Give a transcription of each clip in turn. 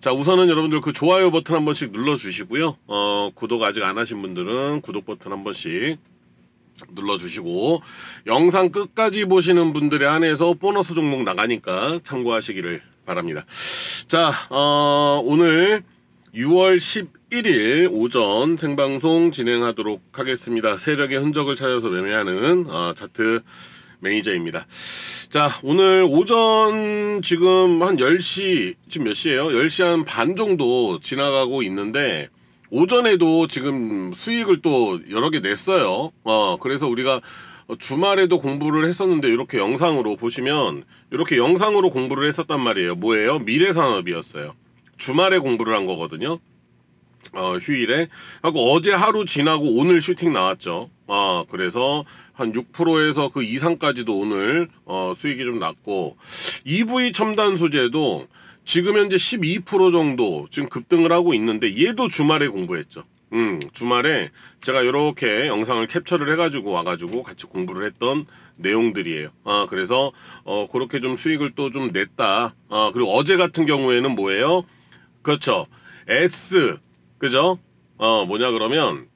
자, 우선은 여러분들 그 좋아요 버튼 한 번씩 눌러주시고요. 어, 구독 아직 안 하신 분들은 구독 버튼 한 번씩 눌러주시고 영상 끝까지 보시는 분들에 한해서 보너스 종목 나가니까 참고하시기를 바랍니다. 자, 어, 오늘 6월 11일 오전 생방송 진행하도록 하겠습니다. 세력의 흔적을 찾아서 매매하는 어, 차트 매니저입니다. 자, 오늘 오전 지금 한 10시, 지금 몇시에요 10시 한 반 정도 지나가고 있는데, 오전에도 지금 수익을 또 여러 개 냈어요. 어, 그래서 우리가 주말에도 공부를 했었는데 이렇게 영상으로 보시면 이렇게 영상으로 공부를 했었단 말이에요. 뭐예요? 미래산업이었어요. 주말에 공부를 한 거거든요. 어, 휴일에 하고 어제 하루 지나고 오늘 슈팅 나왔죠. 아, 그래서 한 6%에서 그 이상까지도 오늘 어, 수익이 좀 났고 EV 첨단 소재도 지금 현재 12% 정도 지금 급등을 하고 있는데 얘도 주말에 공부했죠. 음, 주말에 제가 이렇게 영상을 캡처를 해가지고 와가지고 같이 공부를 했던 내용들이에요. 아, 그래서, 어, 그렇게 좀 수익을 또 좀 냈다. 아, 그리고 어제 같은 경우에는 뭐예요? 그렇죠. S, 그죠? 어, 뭐냐, 그러면,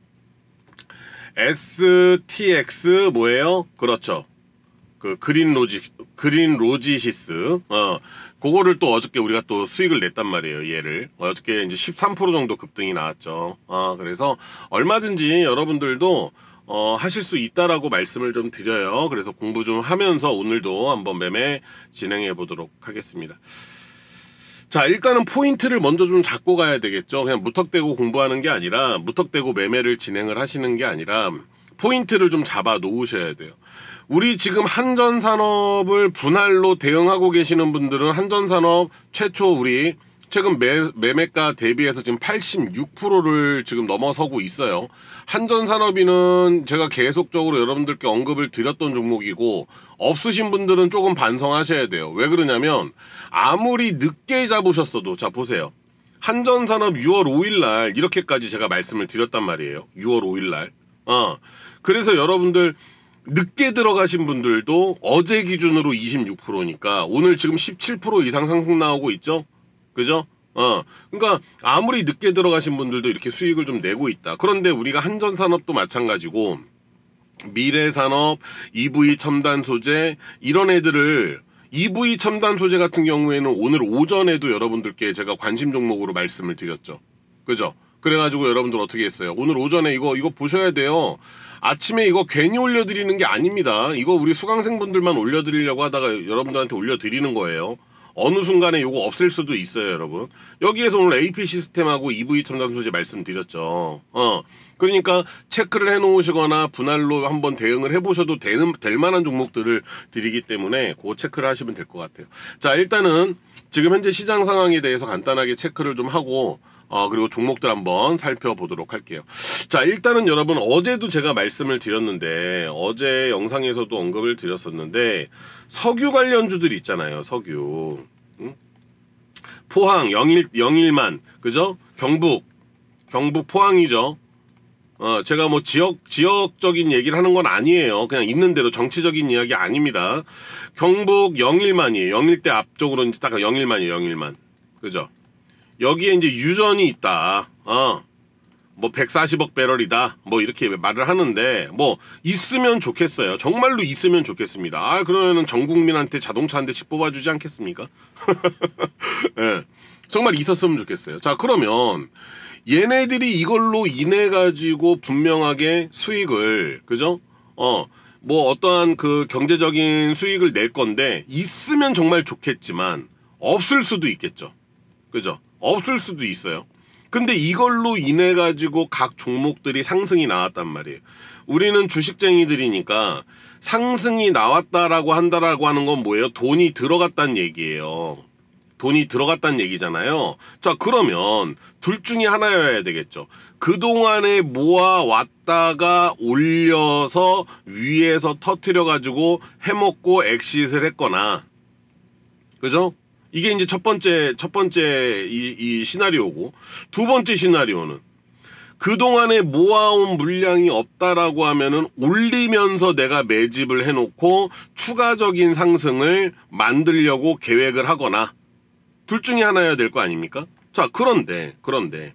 STX 뭐예요? 그렇죠. 그 그린 로지 그린 로지시스 어 그거를 또 어저께 우리가 또 수익을 냈단 말이에요 얘를 어저께 이제 13% 정도 급등이 나왔죠 어 그래서 얼마든지 여러분들도 어 하실 수 있다라고 말씀을 좀 드려요 그래서 공부 좀 하면서 오늘도 한번 매매 진행해 보도록 하겠습니다 자, 일단은 포인트를 먼저 좀 잡고 가야 되겠죠. 그냥 무턱대고 공부하는 게 아니라 무턱대고 매매를 진행을 하시는 게 아니라 포인트를 좀 잡아 놓으셔야 돼요. 우리 지금 한전산업을 분할로 대응하고 계시는 분들은 한전산업 최초 우리 최근 매, 매가 대비해서 지금 86%를 지금 넘어서고 있어요. 한전산업인은 제가 계속적으로 여러분들께 언급을 드렸던 종목이고 없으신 분들은 조금 반성하셔야 돼요. 왜 그러냐면 아무리 늦게 잡으셨어도 자 보세요. 한전산업 6월 5일 날 이렇게까지 제가 말씀을 드렸단 말이에요. 6월 5일 날. 어. 그래서 여러분들 늦게 들어가신 분들도 어제 기준으로 26%니까 오늘 지금 17% 이상 상승 나오고 있죠. 그죠? 어, 그러니까 아무리 늦게 들어가신 분들도 이렇게 수익을 좀 내고 있다. 그런데 우리가 한전 산업도 마찬가지고 미래 산업, EV 첨단 소재 이런 애들을 EV 첨단 소재 같은 경우에는 오늘 오전에도 여러분들께 제가 관심 종목으로 말씀을 드렸죠. 그죠? 그래가지고 여러분들 어떻게 했어요? 오늘 오전에 이거 이거 보셔야 돼요. 아침에 이거 괜히 올려드리는 게 아닙니다. 이거 우리 수강생분들만 올려드리려고 하다가 여러분들한테 올려드리는 거예요. 어느 순간에 요거 없앨 수도 있어요, 여러분. 여기에서 오늘 AP 시스템하고 EV 첨단 소재 말씀드렸죠. 어. 그러니까 체크를 해 놓으시거나 분할로 한번 대응을 해 보셔도 되는 될 만한 종목들을 드리기 때문에 그 체크를 하시면 될 것 같아요. 자, 일단은 지금 현재 시장 상황에 대해서 간단하게 체크를 좀 하고 어, 그리고 종목들 한번 살펴보도록 할게요. 자, 일단은 여러분 어제도 제가 말씀을 드렸는데 어제 영상에서도 언급을 드렸었는데 석유 관련주들 있잖아요. 석유. 응? 포항, 영일, 영일만, 그죠? 경북, 경북 포항이죠. 어, 제가 뭐 지역, 지역적인 얘기를 하는 건 아니에요. 그냥 있는 대로 정치적인 이야기 아닙니다. 경북 영일만이에요. 영일대 앞쪽으로 이제 딱 영일만이에요, 영일만. 그죠? 여기에 이제 유전이 있다. 어. 뭐 140억 배럴이다 뭐 이렇게 말을 하는데 뭐 있으면 좋겠어요 정말로 있으면 좋겠습니다 아 그러면은 전 국민한테 자동차 한 대씩 뽑아주지 않겠습니까 예 네. 정말 있었으면 좋겠어요 자 그러면 얘네들이 이걸로 인해 가지고 분명하게 수익을 그죠? 어. 뭐 어떠한 그 경제적인 수익을 낼 건데 있으면 정말 좋겠지만 없을 수도 있겠죠. 그죠? 없을 수도 있어요. 근데 이걸로 인해 가지고 각 종목들이 상승이 나왔단 말이에요. 우리는 주식쟁이들이니까 상승이 나왔다라고 한다라고 하는 건 뭐예요? 돈이 들어갔단 얘기예요. 돈이 들어갔다는 얘기잖아요. 자 그러면 둘 중에 하나여야 되겠죠. 그동안에 모아왔다가 올려서 위에서 터트려가지고 해먹고 엑시스를 했거나 그죠? 이게 이제 첫 번째 첫 번째 이, 이 시나리오고 두 번째 시나리오는 그동안에 모아온 물량이 없다라고 하면은 올리면서 내가 매집을 해놓고 추가적인 상승을 만들려고 계획을 하거나 둘 중에 하나여야 될 거 아닙니까? 자, 그런데, 그런데,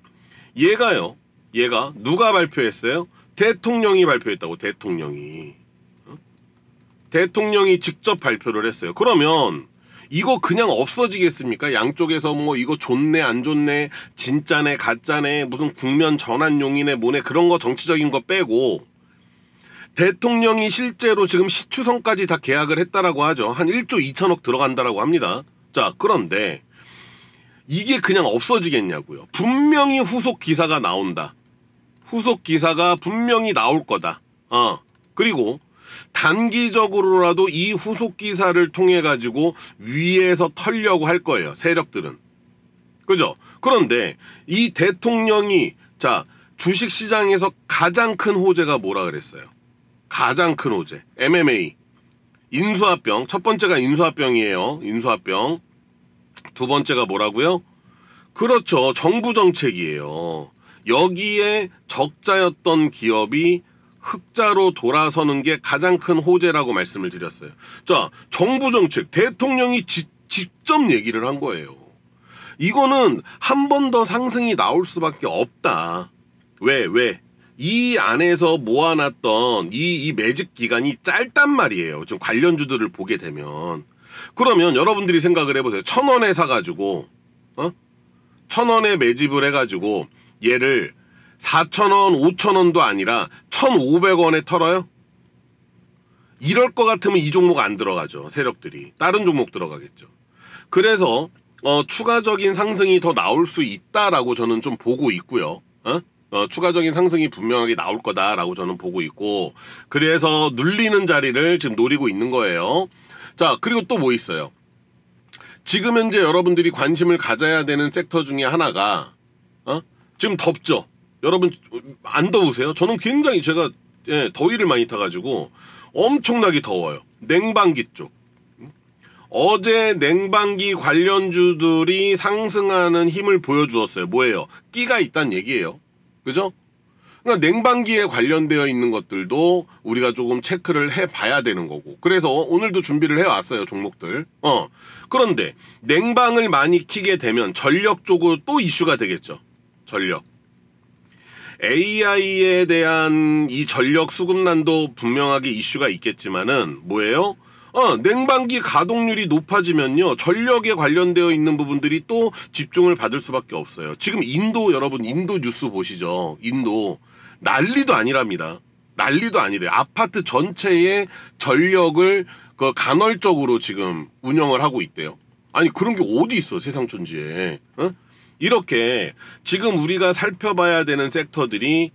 얘가요, 얘가 누가 발표했어요? 대통령이 발표했다고, 대통령이. 어? 대통령이 직접 발표를 했어요. 그러면, 이거 그냥 없어지겠습니까? 양쪽에서 뭐 이거 좋네 안 좋네 진짜네 가짜네 무슨 국면 전환 용인네 뭐네 그런 거 정치적인 거 빼고 대통령이 실제로 지금 시추성까지 다 계약을 했다라고 하죠. 한 1조 2천억 들어간다라고 합니다. 자 그런데 이게 그냥 없어지겠냐고요. 분명히 후속 기사가 나온다. 후속 기사가 분명히 나올 거다. 어. 그리고 단기적으로라도 이 후속 기사를 통해 가지고 위에서 털려고 할 거예요. 세력들은. 그죠? 그런데 이 대통령이 자, 주식 시장에서 가장 큰 호재가 뭐라 그랬어요? 가장 큰 호재. MMA. 인수합병. 첫 번째가 인수합병이에요. 인수합병. 두 번째가 뭐라고요? 그렇죠. 정부 정책이에요. 여기에 적자였던 기업이 흑자로 돌아서는 게 가장 큰 호재라고 말씀을 드렸어요. 자, 정부 정책, 대통령이 지, 직접 얘기를 한 거예요. 이거는 한 번 더 상승이 나올 수밖에 없다. 왜, 왜? 이 안에서 모아놨던 이, 이 매직 기간이 짧단 말이에요. 지금 관련주들을 보게 되면. 그러면 여러분들이 생각을 해보세요. 천 원에 사가지고 어? 천 원에 매집을 해가지고 얘를 4천원, 5천원도 아니라 1,500원에 털어요? 이럴 것 같으면 이 종목 안 들어가죠. 세력들이. 다른 종목 들어가겠죠. 그래서 어, 추가적인 상승이 더 나올 수 있다라고 저는 좀 보고 있고요. 어? 어, 추가적인 상승이 분명하게 나올 거다라고 저는 보고 있고 그래서 눌리는 자리를 지금 노리고 있는 거예요. 자, 그리고 또 뭐 있어요? 지금 현재 여러분들이 관심을 가져야 되는 섹터 중에 하나가 어? 지금 덥죠. 여러분 안 더우세요? 저는 굉장히 제가 예, 더위를 많이 타가지고 엄청나게 더워요. 냉방기 쪽. 어제 냉방기 관련주들이 상승하는 힘을 보여주었어요. 뭐예요? 끼가 있다는 얘기예요. 그죠? 그러니까 냉방기에 관련되어 있는 것들도 우리가 조금 체크를 해봐야 되는 거고 그래서 오늘도 준비를 해왔어요 종목들 어 그런데 냉방을 많이 키게 되면 전력 쪽으로 또 이슈가 되겠죠 전력 AI에 대한 이 전력 수급난도 분명하게 이슈가 있겠지만은 뭐예요? 어, 냉방기 가동률이 높아지면요. 전력에 관련되어 있는 부분들이 또 집중을 받을 수밖에 없어요. 지금 인도 여러분 인도 뉴스 보시죠. 인도 난리도 아니랍니다. 난리도 아니래요. 아파트 전체의 전력을 그 간헐적으로 지금 운영을 하고 있대요. 아니 그런 게 어디 있어 세상 천지에. 어? 이렇게 지금 우리가 살펴봐야 되는 섹터들이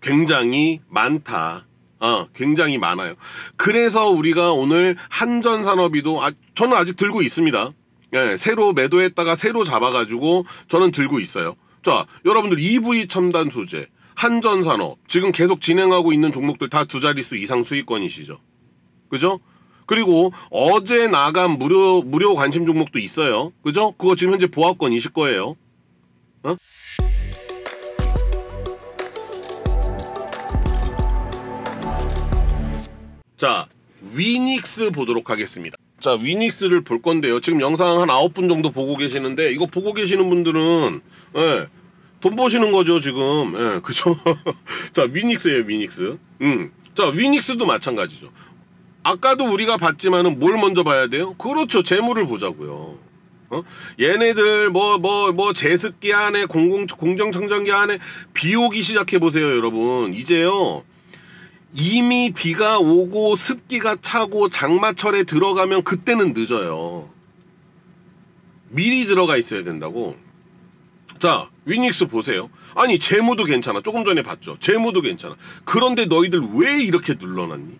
굉장히 많다. 어, 굉장히 많아요. 그래서 우리가 오늘 한전 산업이도 아, 저는 아직 들고 있습니다. 예, 새로 매도했다가 새로 잡아가지고 저는 들고 있어요. 자, 여러분들 EV 첨단 소재, 한전 산업 지금 계속 진행하고 있는 종목들 다 두 자릿수 이상 수익권이시죠. 그죠? 그리고 어제 나간 무료 무료 관심 종목도 있어요. 그죠? 그거 지금 현재 보합권이실 거예요. 어? 자, 위닉스 보도록 하겠습니다. 자, 위닉스를 볼 건데요. 지금 영상 한 9분 정도 보고 계시는데 이거 보고 계시는 분들은 예, 돈 버시는 거죠, 지금. 예, 그죠? 자, 위닉스예요, 위닉스. 음. 자, 위닉스도 마찬가지죠. 아까도 우리가 봤지만은 뭘 먼저 봐야 돼요? 그렇죠. 재물을 보자고요. 어? 얘네들 뭐 뭐뭐 뭐, 뭐 제습기 안에 공공 공정청정기 안에 비 오기 시작해 보세요, 여러분. 이제요. 이미 비가 오고 습기가 차고 장마철에 들어가면 그때는 늦어요. 미리 들어가 있어야 된다고. 자, 위닉스 보세요. 아니, 제모도 괜찮아. 조금 전에 봤죠. 제모도 괜찮아. 그런데 너희들 왜 이렇게 눌러놨니?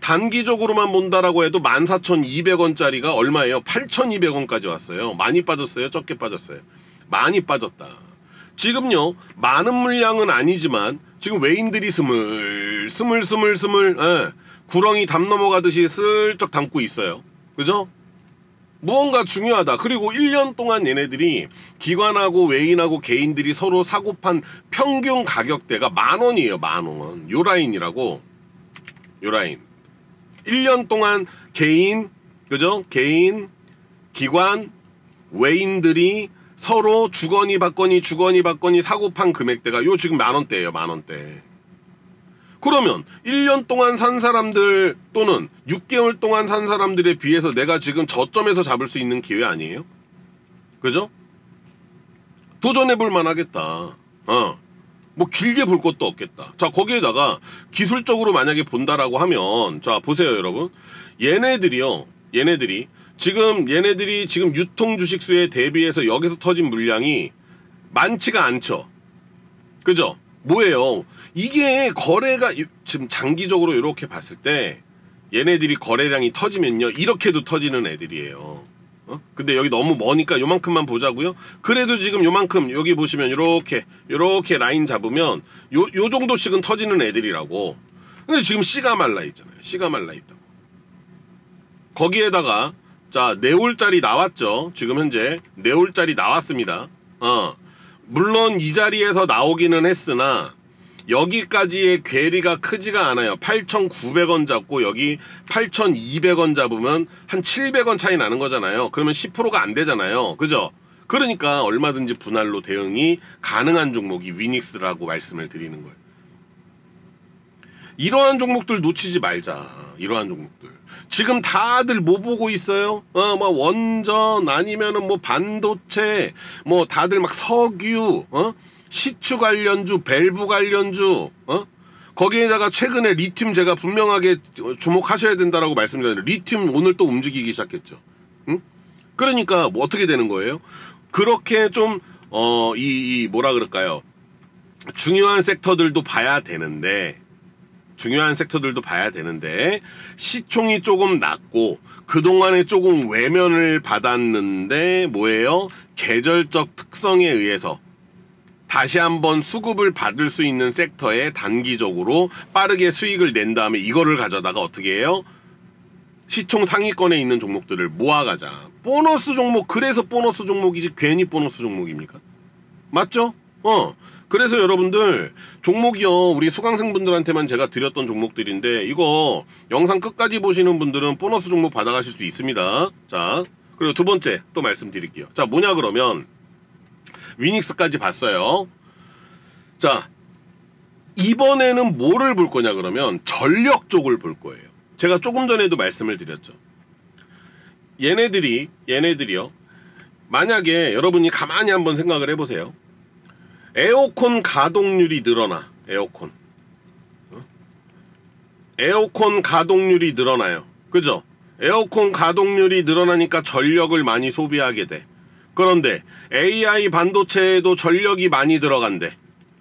단기적으로만 본다라고 해도 14,200원짜리가 얼마예요? 8,200원까지 왔어요. 많이 빠졌어요? 적게 빠졌어요? 많이 빠졌다. 지금요 많은 물량은 아니지만 지금 외인들이 스물 스물 스물 스물 예, 구렁이 담 넘어가듯이 슬쩍 담고 있어요. 그죠? 무언가 중요하다. 그리고 1년 동안 얘네들이 기관하고 외인하고 개인들이 서로 사고판 평균 가격대가 만 원이에요. 만 원. 요 라인이라고. 요 라인. 1년 동안 개인, 그죠? 개인, 기관, 외인들이 서로 주거니 받거니 주거니 받거니 사고판 금액대가 요 지금 만원대예요 만원대 그러면 1년 동안 산 사람들 또는 6개월 동안 산 사람들에 비해서 내가 지금 저점에서 잡을 수 있는 기회 아니에요? 그죠? 도전해볼 만하겠다 어. 뭐 길게 볼 것도 없겠다 자 거기에다가 기술적으로 만약에 본다라고 하면 자 보세요 여러분 얘네들이요 얘네들이 지금 얘네들이 지금 유통 주식수에 대비해서 여기서 터진 물량이 많지가 않죠. 그죠? 뭐예요? 이게 거래가 지금 장기적으로 이렇게 봤을 때 얘네들이 거래량이 터지면요. 이렇게도 터지는 애들이에요. 어? 근데 여기 너무 머니까 요만큼만 보자고요. 그래도 지금 요만큼 여기 보시면 이렇게 요렇게 라인 잡으면 요, 요 정도씩은 터지는 애들이라고. 근데 지금 씨가 말라 있잖아요. 씨가 말라 있다고. 거기에다가 자, 네올짜리 나왔죠. 지금 현재 네올짜리 나왔습니다. 어. 물론 이 자리에서 나오기는 했으나 여기까지의 괴리가 크지가 않아요. 8,900원 잡고 여기 8,200원 잡으면 한 700원 차이 나는 거잖아요. 그러면 10%가 안 되잖아요. 그죠? 그러니까 얼마든지 분할로 대응이 가능한 종목이 위닉스라고 말씀을 드리는 거예요. 이러한 종목들 놓치지 말자. 이러한 종목들. 지금 다들 뭐 보고 있어요? 어, 뭐 원전 아니면은 뭐 반도체 뭐 다들 막 석유, 어? 시추 관련주, 밸브 관련주, 어? 거기에다가 최근에 리튬 제가 분명하게 주목하셔야 된다라고 말씀드렸는데 리튬 오늘 또 움직이기 시작했죠. 응? 그러니까 뭐 어떻게 되는 거예요? 그렇게 좀어이 뭐라 그럴까요? 중요한 섹터들도 봐야 되는데 중요한 섹터들도 봐야 되는데 시총이 조금 낮고 그동안에 조금 외면을 받았는데 뭐예요? 계절적 특성에 의해서 다시 한번 수급을 받을 수 있는 섹터에 단기적으로 빠르게 수익을 낸 다음에 이거를 가져다가 어떻게 해요? 시총 상위권에 있는 종목들을 모아가자. 보너스 종목, 그래서 보너스 종목이지 괜히 보너스 종목입니까? 맞죠? 어. 그래서 여러분들 종목이요 우리 수강생분들한테만 제가 드렸던 종목들인데 이거 영상 끝까지 보시는 분들은 보너스 종목 받아가실 수 있습니다 자 그리고 두 번째 또 말씀드릴게요 자 뭐냐 그러면 위닉스까지 봤어요 자 이번에는 뭐를 볼 거냐 그러면 전력 쪽을 볼 거예요 제가 조금 전에도 말씀을 드렸죠 얘네들이 얘네들이요 만약에 여러분이 가만히 한번 생각을 해보세요 에어컨 가동률이 늘어나. 에어컨. 어? 에어컨 가동률이 늘어나요. 그죠? 에어컨 가동률이 늘어나니까 전력을 많이 소비하게 돼. 그런데 AI 반도체에도 전력이 많이 들어간대.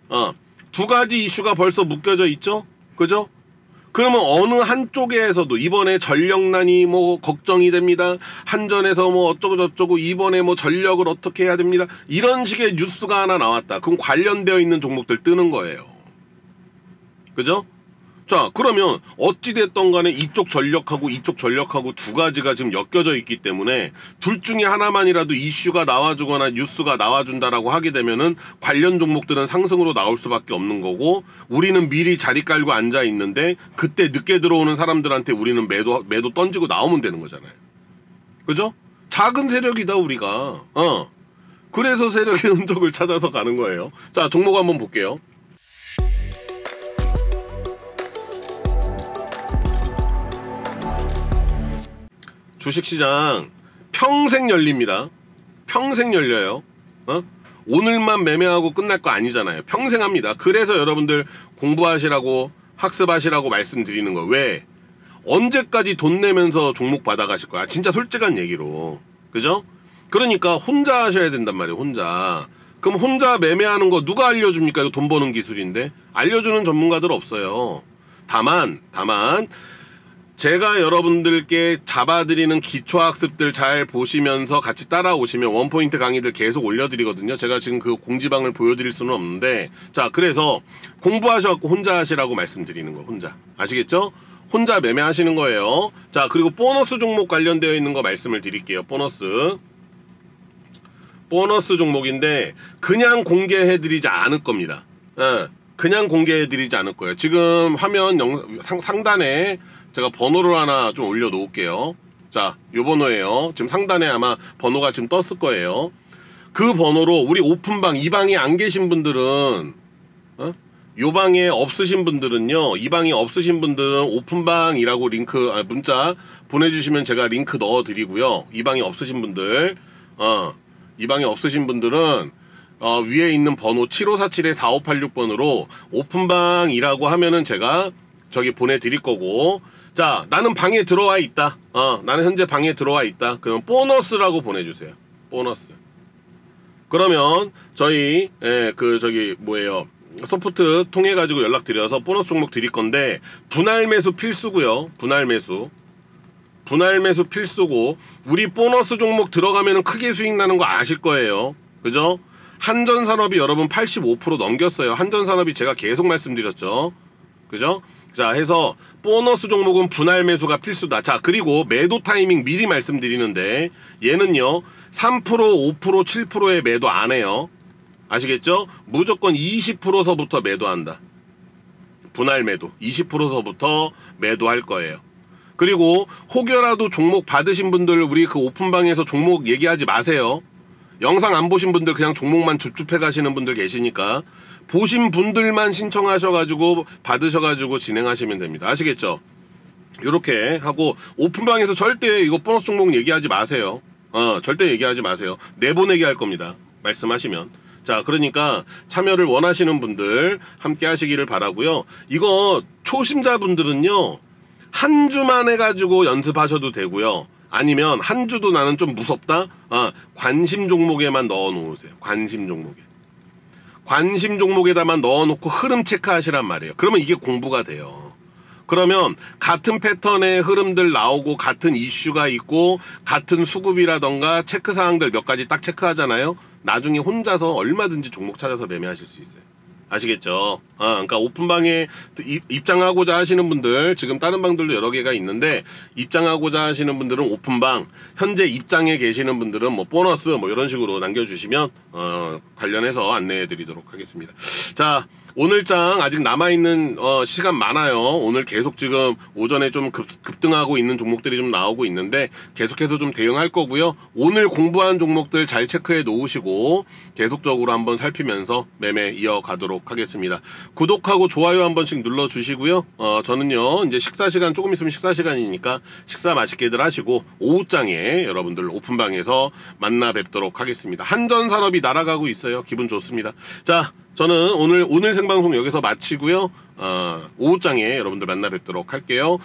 어. 두 가지 이슈가 벌써 묶여져 있죠? 그죠? 그러면 어느 한쪽에서도 이번에 전력난이 뭐 걱정이 됩니다. 한전에서 뭐 어쩌고저쩌고 이번에 뭐 전력을 어떻게 해야 됩니다. 이런 식의 뉴스가 하나 나왔다. 그럼 관련되어 있는 종목들 뜨는 거예요. 그죠? 자 그러면 어찌됐던 간에 이쪽 전력하고 이쪽 전력하고 두 가지가 지금 엮여져 있기 때문에 둘 중에 하나만이라도 이슈가 나와주거나 뉴스가 나와준다라고 하게 되면은 관련 종목들은 상승으로 나올 수밖에 없는 거고 우리는 미리 자리 깔고 앉아 있는데 그때 늦게 들어오는 사람들한테 우리는 매도 매도 던지고 나오면 되는 거잖아요. 그죠? 작은 세력이다 우리가. 어. 그래서 세력의 흔적을 찾아서 가는 거예요. 자 종목 한번 볼게요. 주식시장 평생 열립니다. 평생 열려요. 어? 오늘만 매매하고 끝날 거 아니잖아요. 평생 합니다. 그래서 여러분들 공부하시라고 학습하시라고 말씀드리는 거. 왜? 언제까지 돈 내면서 종목 받아가실 거야? 진짜 솔직한 얘기로. 그죠? 그러니까 혼자 하셔야 된단 말이에요. 혼자. 그럼 혼자 매매하는 거 누가 알려줍니까? 이거 돈 버는 기술인데. 알려주는 전문가들 없어요. 다만, 다만, 제가 여러분들께 잡아드리는 기초학습들 잘 보시면서 같이 따라오시면 원포인트 강의들 계속 올려드리거든요. 제가 지금 그 공지방을 보여드릴 수는 없는데 자 그래서 공부하셔갖고 혼자 하시라고 말씀드리는 거 혼자 아시겠죠? 혼자 매매하시는 거예요. 자 그리고 보너스 종목 관련되어 있는 거 말씀을 드릴게요. 보너스 보너스 종목인데 그냥 공개해드리지 않을 겁니다. 예, 그냥 공개해드리지 않을 거예요. 지금 화면 상, 상단에 제가 번호를 하나 좀 올려놓을게요. 자, 요 번호예요. 지금 상단에 아마 번호가 지금 떴을 거예요. 그 번호로 우리 오픈방 이 방에 안 계신 분들은 어? 요 방에 없으신 분들은요 이 방에 없으신 분들은 오픈방이라고 링크 아, 문자 보내주시면 제가 링크 넣어드리고요 이 방에 없으신 분들 어, 이 방에 없으신 분들은 어, 위에 있는 번호 7547-4586번으로 오픈방이라고 하면은 제가 저기 보내드릴 거고 자 나는 방에 들어와 있다 어 나는 현재 방에 들어와 있다 그럼 보너스라고 보내주세요 보너스 그러면 저희 예, 그 저기 뭐예요 소프트 통해 가지고 연락 드려서 보너스 종목 드릴 건데 분할 매수 필수고요 분할 매수 분할 매수 필수고 우리 보너스 종목 들어가면 크게 수익 나는 거 아실 거예요 그죠 한전산업이 여러분 85% 넘겼어요 한전산업이 제가 계속 말씀드렸죠 그죠 자 해서 보너스 종목은 분할 매수가 필수다 자 그리고 매도 타이밍 미리 말씀드리는데 얘는요 3% 5% 7%의 매도 안해요 아시겠죠? 무조건 20%서부터 매도한다 분할 매도 20%서부터 매도할 거예요 그리고 혹여라도 종목 받으신 분들 우리 그 오픈방에서 종목 얘기하지 마세요 영상 안 보신 분들 그냥 종목만 줍줍해 가시는 분들 계시니까 보신 분들만 신청하셔가지고 받으셔가지고 진행하시면 됩니다. 아시겠죠? 요렇게 하고 오픈방에서 절대 이거 보너스 종목 얘기하지 마세요. 어, 절대 얘기하지 마세요. 내보내기 할 겁니다. 말씀하시면. 자, 그러니까 참여를 원하시는 분들 함께 하시기를 바라고요. 이거 초심자분들은요. 한 주만 해가지고 연습하셔도 되고요. 아니면 한 주도 나는 좀 무섭다? 어, 관심 종목에만 넣어 놓으세요. 관심 종목에. 관심 종목에다만 넣어놓고 흐름 체크하시란 말이에요. 그러면 이게 공부가 돼요. 그러면 같은 패턴의 흐름들 나오고 같은 이슈가 있고 같은 수급이라던가 체크 사항들 몇 가지 딱 체크하잖아요. 나중에 혼자서 얼마든지 종목 찾아서 매매하실 수 있어요. 아시겠죠? 아, 그러니까 오픈방에 입장하고자 하시는 분들 지금 다른 방들도 여러 개가 있는데 입장하고자 하시는 분들은 오픈방 현재 입장에 계시는 분들은 뭐 보너스 뭐 이런 식으로 남겨주시면 어, 관련해서 안내해드리도록 하겠습니다. 자. 오늘장 아직 남아있는 어, 시간 많아요. 오늘 계속 지금 오전에 좀 급, 급등하고 있는 종목들이 좀 나오고 있는데 계속해서 좀 대응할 거고요. 오늘 공부한 종목들 잘 체크해 놓으시고 계속적으로 한번 살피면서 매매 이어가도록 하겠습니다. 구독하고 좋아요 한 번씩 눌러주시고요. 어, 저는요. 이제 식사시간 조금 있으면 식사시간이니까 식사 맛있게들 하시고 오후장에 여러분들 오픈방에서 만나 뵙도록 하겠습니다. 한전산업이 날아가고 있어요. 기분 좋습니다. 자 저는 오늘 오늘 생방송 여기서 마치고요. 어, 오후장에 여러분들 만나 뵙도록 할게요.